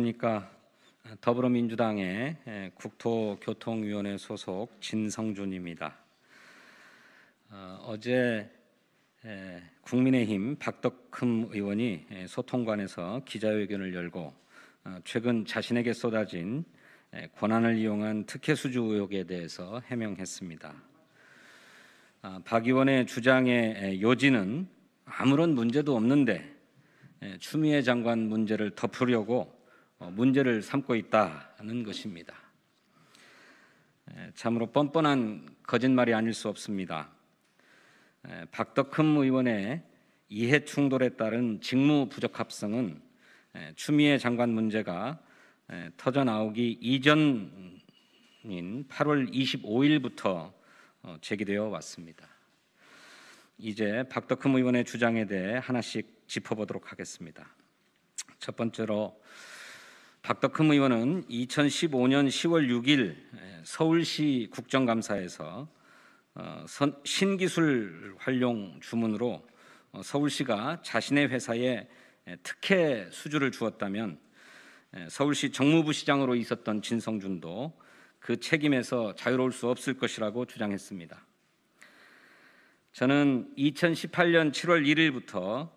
안녕하십 니까 더불어민주당의 국토교통위원회 소속 진성준입니다. 어, 어제 국민의힘 박덕흠 의원이 소통관에서 기자회견을 열고 어, 최근 자신에게 쏟아진 권한을 이용한 특혜 수주 의혹에 대해서 해명했습니다. 아, 박 의원의 주장의 요지는 아무런 문제도 없는데 추미애 장관 문제를 덮으려고 어, 문제를 삼고 있다는 것입니다. 참으로 뻔뻔한 거짓말이 아닐 수 없습니다. 박덕흠 의원의 이해 충돌에 따른 직무 부적합성은 추미애 장관 문제가 터져 나오기 이전인 8월 25일부터 어, 제기되어 왔습니다. 이제 박덕흠 의원의 주장에 대해 하나씩 짚어보도록 하겠습니다. 첫 번째로 박덕흠 의원은 2015년 10월 6일 서울시 국정감사에서 어, 신기술 활용 주문으로 어, 서울시가 자신의 회사에 특혜 수주를 주었다면 서울시 정무부 시장으로 있었던 진성준도 그 책임에서 자유로울 수 없을 것이라고 주장했습니다. 저는 2018년 7월 1일부터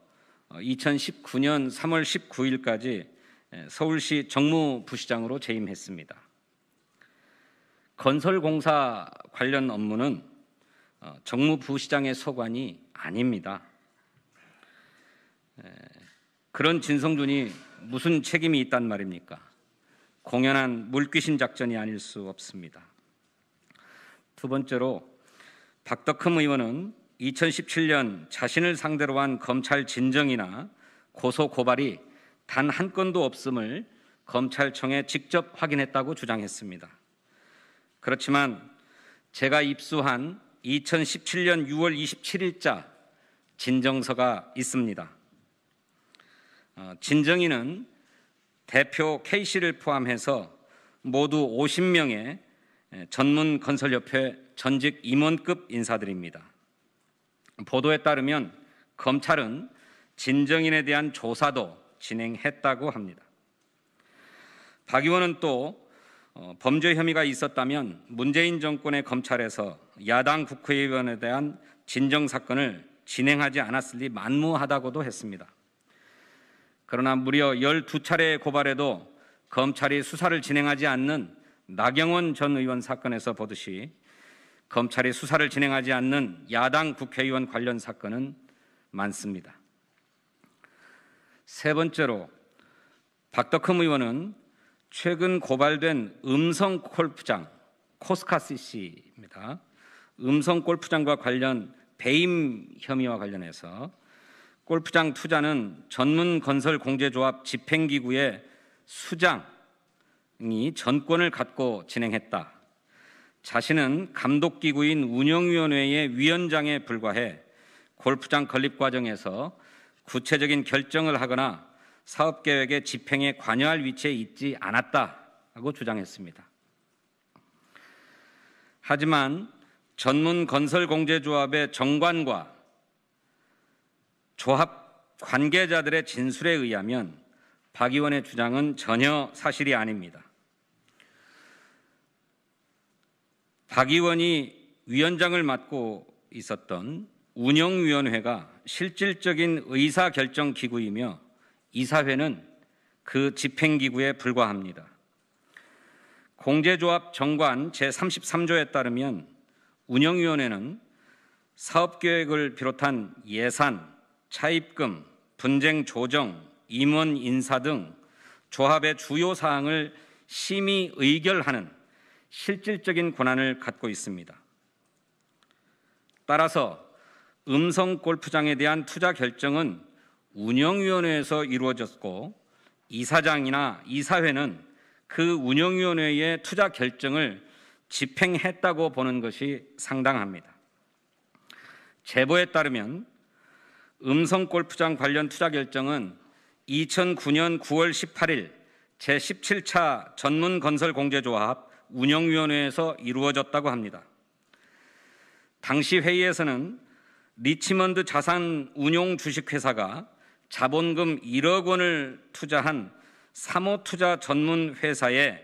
2019년 어, 3월 19일까지 예, 서울시 정무부시장으로 재임했습니다. 건설공사 관련 업무는 어, 정무부시장의 소관이 아닙니다. 예, 그런 진성준이 무슨 책임이 있단 말입니까? 공연한 물귀신 작전이 아닐 수 없습니다. 두 번째로 박덕흠 의원은 2017년 자신을 상대로 한 검찰 진정이나 고소 고발이 단한 건도 없음을 검찰청에 직접 확인했다고 주장했습니다. 그렇지만 제가 입수한 2017년 6월 27일자 진정서가 있습니다. 어, 진정인은 대표 K 씨를 포함해서 모두 50명의 전문 건설협회 전직 임원급 인사들입니다. 보도에 따르면 검찰은 진정인에 대한 조사도 진행했다고 합니다. 박 의원은 또 어, 범죄 혐의가 있었다면 문재인 정권의 검찰에서 야당 국회의원에 대한 진정 사건을 진행하지 않았을 리 만무하다고도 했습니다. 그러나 무려 12차례의 고발에도 검찰이 수사를 진행하지 않는 나경원 전 의원 사건에서 보듯이 검찰이 수사를 진행하지 않는 야당 국회의원 관련 사건은 많습니다. 세 번째로 박덕흠 의원은 최근 고발된 음성 골프장 코스카시 씨입니다. 음성 골프장과 관련 배임 혐의와 관련해서 골프장 투자는 전문 건설 공제조합 집행기구의 수장이 전권을 갖고 진행했다. 자신은 감독기구인 운영위원회의 위원장에 불과해 골프장 건립 과정에서 구체적인 결정을 하거나 사업 계획의 집행에 관여할 위치에 있지 않았다고 주장했습니다. 하지만 전문 건설 공제조합의 정관과 조합 관계자들의 진술에 의하면 박 의원의 주장은 전혀 사실이 아닙니다. 박 의원이 위원장을 맡고 있었던 운영위원회가 실질적인 의사결정 기구이며 이사회는 그 집행기구에 불과합니다. 공제조합 정관 제33조에 따르면 운영위원회는 사업계획을 비롯한 예산, 차입금, 분쟁 조정, 임원 인사 등 조합의 주요 사항을 심의 의결하는 실질적인 권한을 갖고 있습니다. 따라서 음성 골프장에 대한 투자 결정은 운영위원회에서 이루어졌고 이사장이나 이사회는 그 운영위원회의 투자 결정을 집행했다고 보는 것이 상당합니다. 제보에 따르면 음성 골프장 관련 투자 결정은 2009년 9월 18일 제17차 전문 건설 공제조합 운영위원회에서 이루어졌다고 합니다. 당시 회의에서는 리치먼드 자산 운용 주식회사가 자본금 1억 원을 투자한 사모 투자 전문 회사에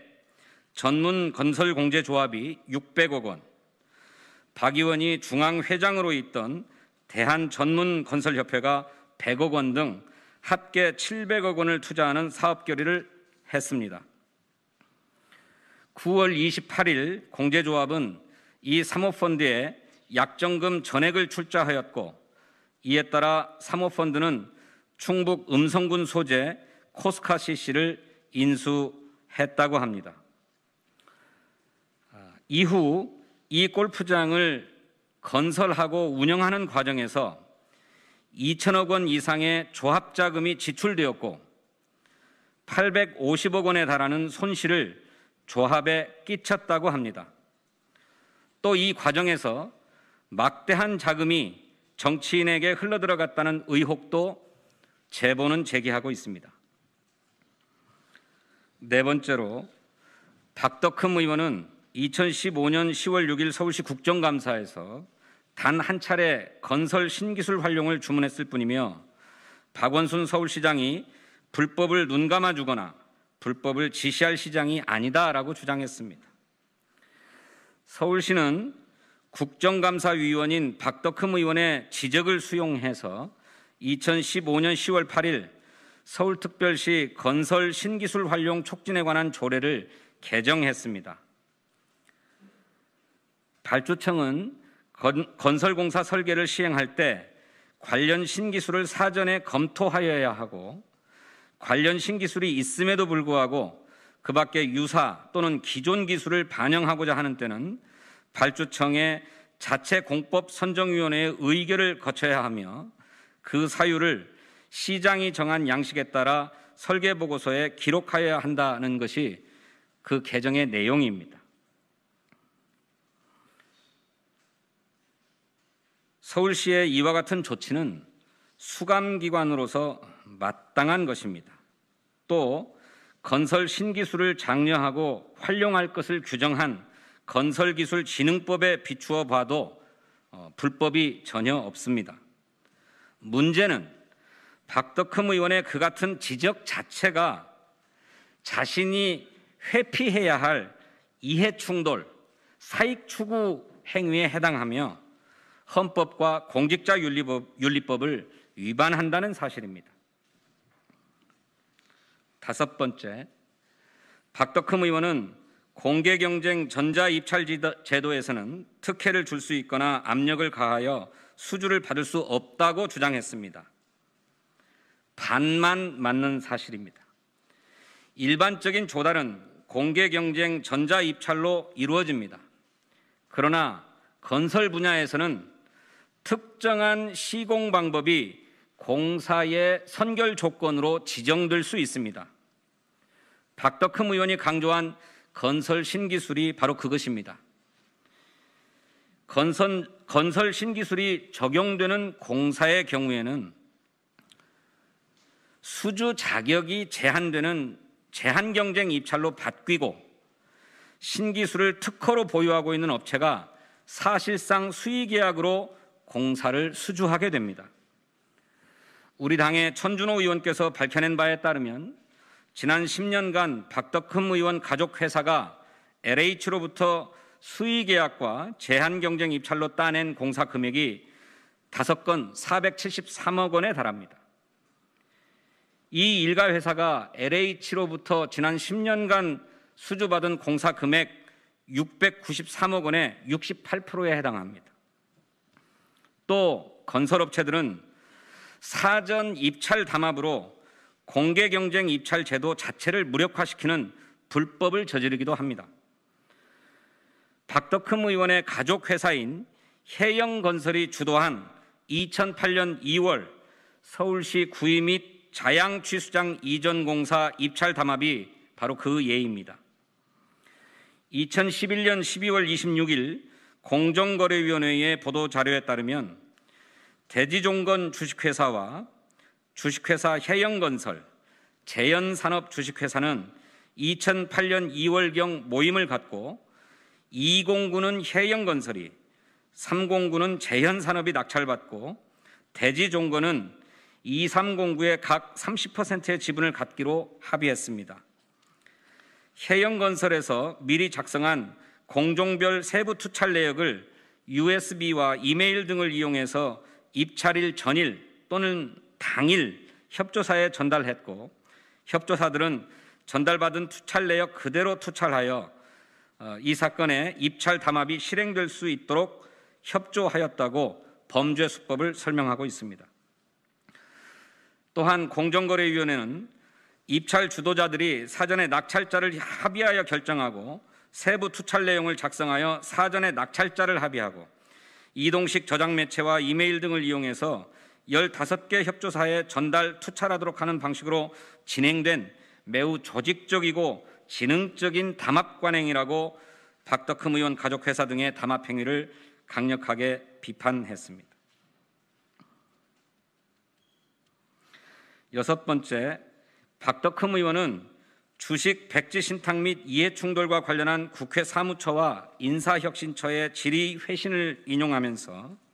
전문 건설 공제 조합이 600억 원, 박 의원이 중앙 회장으로 있던 대한 전문 건설협회가 100억 원 등 합계 700억 원을 투자하는 사업 결의를 했습니다. 9월 28일 공제조합은 이 사모펀드에 약정금 전액을 출자하였고 이에 따라 사모펀드는 충북 음성군 소재 코스카 CC를 인수했다고 합니다. 아, 이후 이 골프장을 건설하고 운영하는 과정에서 2천억 원 이상의 조합자금이 지출되었고 850억 원에 달하는 손실을 조합에 끼쳤다고 합니다. 또 이 과정에서 막대한 자금이 정치인에게 흘러들어갔다는 의혹도 제보는 제기하고 있습니다. 네 번째로 박덕흠 의원은 2015년 10월 6일 서울시 국정감사에서 단 한 차례 건설 신기술 활용을 주문했을 뿐이며 박원순 서울시장이 불법을 눈감아 주거나 불법을 지시할 시장이 아니다라고 주장했습니다. 서울시는 국정감사위원인 박덕흠 의원의 지적을 수용해서 2015년 10월 8일 서울특별시 건설 신기술 활용 촉진에 관한 조례를 개정했습니다. 발주청은 건, 설공사 설계를 시행할 때 관련 신기술을 사전에 검토하여야 하고 관련 신기술이 있음에도 불구하고 그 밖에 유사 또는 기존 기술을 반영하고자 하는 때는 발주청의 자체 공법 선정위원회의 의결을 거쳐야 하며 그 사유를 시장이 정한 양식에 따라 설계 보고서에 기록하여야 한다는 것이 그 개정의 내용입니다. 서울시의 이와 같은 조치는 수감기관으로서 마땅한 것입니다. 또 건설 신기술을 장려하고 활용할 것을 규정한 건설기술진흥법에 비추어 봐도 어, 불법이 전혀 없습니다. 문제는 박덕흠 의원의 그 같은 지적 자체가 자신이 회피해야 할 이해충돌, 사익추구 행위에 해당하며 헌법과 공직자윤리법, 을 위반한다는 사실입니다. 다섯 번째, 박덕흠 의원은 공개 경쟁 전자 입찰 제도에서는 특혜를 줄 수 있거나 압력을 가하여 수주를 받을 수 없다고 주장했습니다. 반만 맞는 사실입니다. 일반적인 조달은 공개 경쟁 전자 입찰로 이루어집니다. 그러나 건설 분야에서는 특정한 시공 방법이 공사의 선결 조건으로 지정될 수 있습니다. 박덕흠 의원이 강조한 건설 신기술이 바로 그것입니다. 건설, 건설 신기술이 적용되는 공사의 경우에는 수주 자격이 제한되는 제한 경쟁 입찰로 바뀌고 신기술을 특허로 보유하고 있는 업체가 사실상 수의계약으로 공사를 수주하게 됩니다. 우리 당의 천준호 의원께서 밝혀낸 바에 따르면 지난 10년간 박덕흠 의원 가족회사가 LH로부터 수의계약과 제한경쟁 입찰로 따낸 공사 금액이 5건 473억 원에 달합니다. 이 일가 회사가 LH로부터 지난 10년간 수주받은 공사 금액 693억 원의 68%에 해당합니다. 또 건설업체들은 사전 입찰 담합으로 공개 경쟁 입찰 제도 자체를 무력화시키는 불법을 저지르기도 합니다. 박덕흠 의원의 가족 회사인 해영건설이 주도한 2008년 2월 서울시 구의 및 자양 취수장 이전 공사 입찰 담합이 바로 그 예입니다. 2011년 12월 26일 공정거래위원회의 보도 자료에 따르면 대지종건 주식회사와 주식회사 해영건설, 재현산업주식회사는 2008년 2월경 모임을 갖고 209는 해영건설이, 309는 재현산업이 낙찰받고 대지종거는 2309의 각 30%의 지분을 갖기로 합의했습니다. 해영건설에서 미리 작성한 공종별 세부 투찰 내역을 USB와 이메일 등을 이용해서 입찰일 전일 또는 당일 협조사에 전달했고 협조사들은 전달받은 투찰 내역 그대로 투찰하여 어, 이 사건의 입찰 담합이 실행될 수 있도록 협조하였다고 범죄 수법을 설명하고 있습니다. 또한 공정거래위원회는 입찰 주도자들이 사전에 낙찰자를 합의하여 결정하고 세부 투찰 내용을 작성하여 사전에 낙찰자를 합의하고 이동식 저장 매체와 이메일 등을 이용해서 15개 협조사에 전달 투찰하도록 하는 방식으로 진행된 매우 조직적이고 지능적인 담합 관행이라고 박덕흠 의원 가족회사 등의 담합 행위를 강력하게 비판했습니다. 여섯 번째, 박덕흠 의원은 주식 백지 신탁 및 이해 충돌과 관련한 국회 사무처와 인사혁신처의 질의 회신을 인용하면서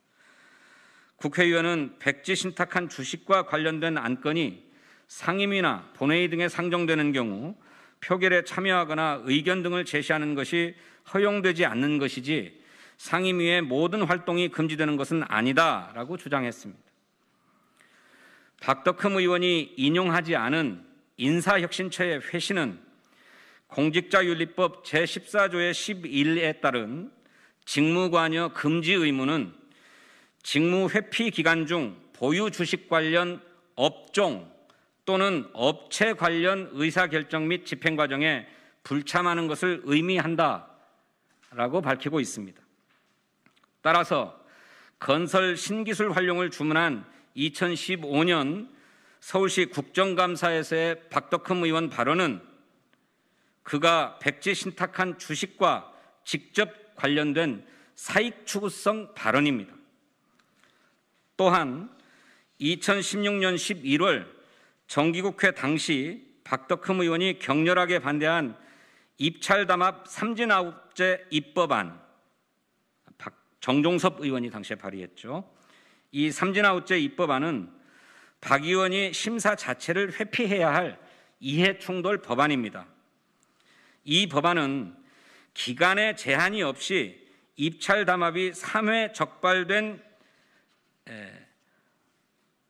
국회의원은 백지 신탁한 주식과 관련된 안건이 상임위나 본회의 등에 상정되는 경우 표결에 참여하거나 의견 등을 제시하는 것이 허용되지 않는 것이지 상임위의 모든 활동이 금지되는 것은 아니다라고 주장했습니다. 박덕흠 의원이 인용하지 않은 인사혁신처의 회신은 공직자윤리법 제14조의 11에 따른 직무관여 금지 의무는 직무 회피 기간 중 보유 주식 관련 업종 또는 업체 관련 의사결정 및 집행 과정에 불참하는 것을 의미한다라고 밝히고 있습니다. 따라서 건설 신기술 활용을 주문한 2015년 서울시 국정감사에서의 박덕흠 의원 발언은 그가 백지 신탁한 주식과 직접 관련된 사익 추구성 발언입니다. 또한 2016년 11월 정기국회 당시 박덕흠 의원이 격렬하게 반대한 입찰담합 삼진아홉제 입법안 박, 정종섭 의원이 당시에 발의했죠. 이 삼진아홉제 입법안은 박 의원이 심사 자체를 회피해야 할 이해충돌 법안입니다. 이 법안은 기간에 제한이 없이 입찰담합이 3회 적발된 예.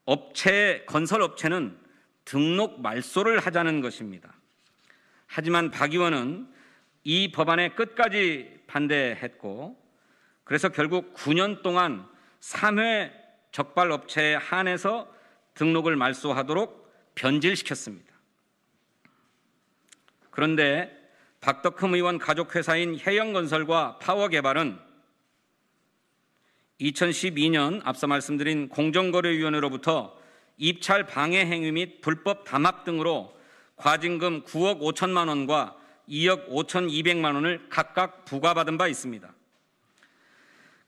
업체 건설 업체는 등록 말소를 하자는 것입니다. 하지만 박 의원은 이 법안에 끝까지 반대했고 그래서 결국 9년 동안 3회 적발 업체에 한해서 등록을 말소하도록 변질시켰습니다. 그런데 박덕흠 의원 가족회사인 해영건설과 파워개발은 2012년 앞서 말씀드린 공정거래위원회로부터 입찰 방해 행위 및 불법 담합 등으로 과징금 9억 5천만 원과 2억 5,200만 원을 각각 부과받은 바 있습니다.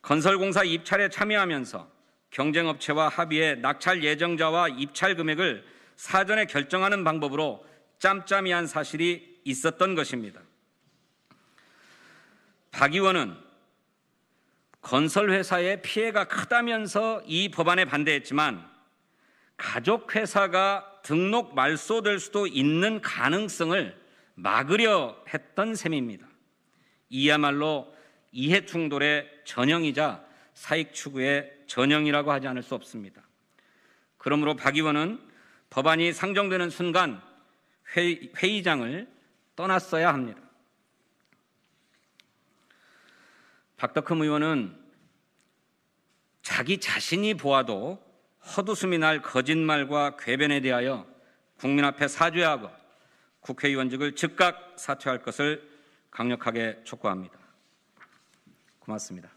건설공사 입찰에 참여하면서 경쟁업체와 합의해 낙찰 예정자와 입찰 금액을 사전에 결정하는 방법으로 짬짬이한 사실이 있었던 것입니다. 박 의원은 건설회사의 피해가 크다면서 이 법안에 반대했지만 가족회사가 등록 말소될 수도 있는 가능성을 막으려 했던 셈입니다. 이야말로 이해 충돌의 전형이자 사익 추구의 전형이라고 하지 않을 수 없습니다. 그러므로 박 의원은 법안이 상정되는 순간 회의, 회의장을 떠났어야 합니다. 박덕흠 의원은 자기 자신이 보아도 헛웃음이 날 거짓말과 궤변에 대하여 국민 앞에 사죄하고 국회의원직을 즉각 사퇴할 것을 강력하게 촉구합니다. 고맙습니다.